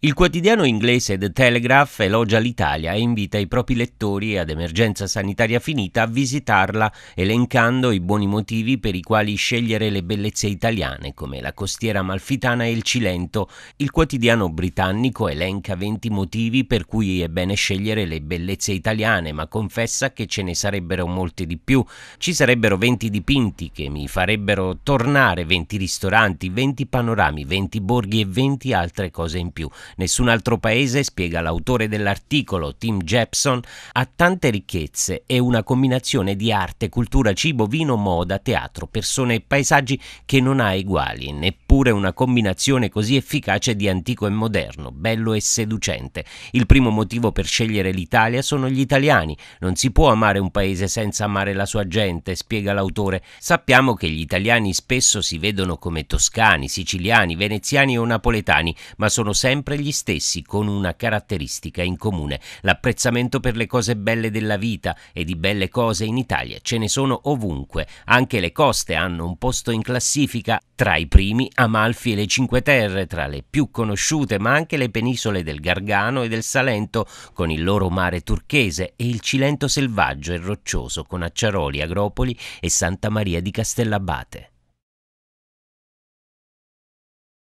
Il quotidiano inglese The Telegraph elogia l'Italia e invita i propri lettori ad emergenza sanitaria finita a visitarla, elencando i buoni motivi per i quali scegliere le bellezze italiane come la costiera malfitana e il Cilento. Il quotidiano britannico elenca 20 motivi per cui è bene scegliere le bellezze italiane, ma confessa che ce ne sarebbero molti di più. Ci sarebbero 20 dipinti che mi farebbero tornare, 20 ristoranti, 20 panorami, 20 borghi e 20 altre cose in più. Nessun altro paese, spiega l'autore dell'articolo Tim Jepson, ha tante ricchezze e una combinazione di arte, cultura, cibo, vino, moda, teatro, persone e paesaggi che non ha eguali neppure pure una combinazione così efficace di antico e moderno, bello e seducente. Il primo motivo per scegliere l'Italia sono gli italiani. Non si può amare un paese senza amare la sua gente, spiega l'autore. Sappiamo che gli italiani spesso si vedono come toscani, siciliani, veneziani o napoletani, ma sono sempre gli stessi, con una caratteristica in comune, l'apprezzamento per le cose belle della vita e di belle cose in Italia ce ne sono ovunque. Anche le coste hanno un posto in classifica tra i primi a Amalfi e le Cinque Terre, tra le più conosciute, ma anche le penisole del Gargano e del Salento, con il loro mare turchese e il Cilento selvaggio e roccioso, con Acciaroli, Agropoli e Santa Maria di Castellabate.